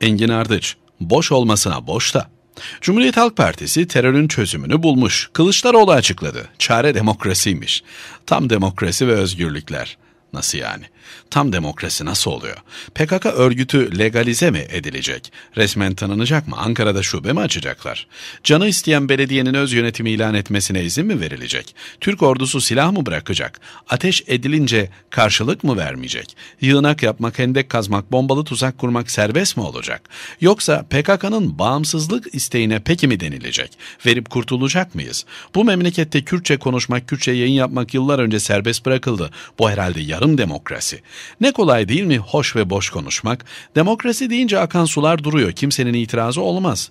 Engin Ardıç, boş olmasına boş da. Cumhuriyet Halk Partisi terörün çözümünü bulmuş. Kılıçdaroğlu açıkladı. Çare demokrasiymiş. Tam demokrasi ve özgürlükler. Nasıl yani? Tam demokrasi nasıl oluyor? PKK örgütü legalize mi edilecek? Resmen tanınacak mı? Ankara'da şube mi açacaklar? Canı isteyen belediyenin öz yönetimi ilan etmesine izin mi verilecek? Türk ordusu silah mı bırakacak? Ateş edilince karşılık mı vermeyecek? Yığınak yapmak, hendek kazmak, bombalı tuzak kurmak serbest mi olacak? Yoksa PKK'nın bağımsızlık isteğine peki mi denilecek? Verip kurtulacak mıyız? Bu memlekette Kürtçe konuşmak, Kürtçe yayın yapmak yıllar önce serbest bırakıldı. Bu herhalde ya yarım demokrasi. Ne kolay değil mi hoş ve boş konuşmak? Demokrasi deyince akan sular duruyor. Kimsenin itirazı olmaz.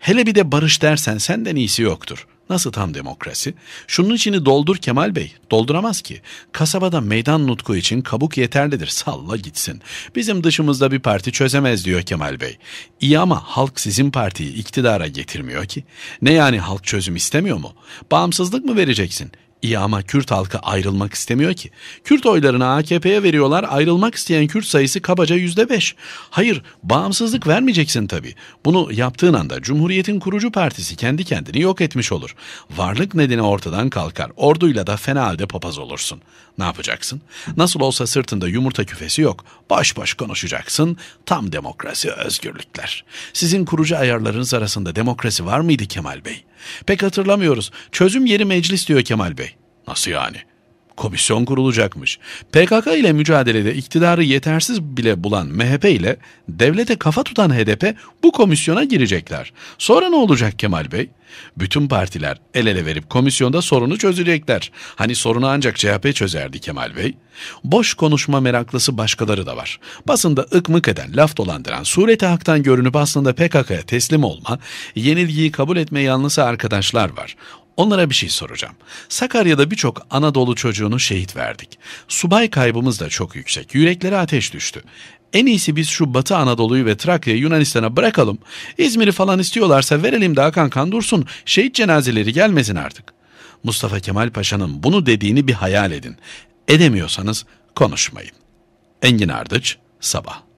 Hele bir de barış dersen senden iyisi yoktur. Nasıl tam demokrasi? Şunun içini doldur Kemal Bey. Dolduramaz ki. Kasabada meydan nutku için kabuk yeterlidir. Salla gitsin. Bizim dışımızda bir parti çözemez diyor Kemal Bey. İyi ama halk sizin partiyi iktidara getirmiyor ki. Ne yani halk çözüm istemiyor mu? Bağımsızlık mı vereceksin? İyi ama Kürt halkı ayrılmak istemiyor ki. Kürt oylarını AKP'ye veriyorlar. Ayrılmak isteyen Kürt sayısı kabaca yüzde beş. Hayır bağımsızlık vermeyeceksin tabii. Bunu yaptığın anda Cumhuriyet'in kurucu partisi kendi kendini yok etmiş olur. Varlık nedeni ortadan kalkar. Orduyla da fena halde papaz olursun. Ne yapacaksın? Nasıl olsa sırtında yumurta küfesi yok. Baş baş konuşacaksın. Tam demokrasi özgürlükler. Sizin kurucu ayarlarınız arasında demokrasi var mıydı Kemal Bey?'' Pek hatırlamıyoruz. Çözüm yeri meclis diyor Kemal Bey. Nasıl yani? komisyon kurulacakmış. PKK ile mücadelede iktidarı yetersiz bile bulan MHP ile devlete kafa tutan HDP bu komisyona girecekler. Sonra ne olacak Kemal Bey? Bütün partiler el ele verip komisyonda sorunu çözecekler. Hani sorunu ancak CHP çözerdi Kemal Bey. Boş konuşma meraklısı başkaları da var. Basında ıkmık eden, laf dolandıran, sureti haktan görünüp aslında PKK'ya teslim olma, yenilgiyi kabul etme yanlısı arkadaşlar var. Onlara bir şey soracağım. Sakarya'da birçok Anadolu çocuğunu şehit verdik. Subay kaybımız da çok yüksek. Yürekleri ateş düştü. En iyisi biz şu Batı Anadolu'yu ve Trakya'yı Yunanistan'a bırakalım. İzmir'i falan istiyorlarsa verelim de akan kan dursun. Şehit cenazeleri gelmesin artık. Mustafa Kemal Paşa'nın bunu dediğini bir hayal edin. Edemiyorsanız konuşmayın. Engin Ardıç, Sabah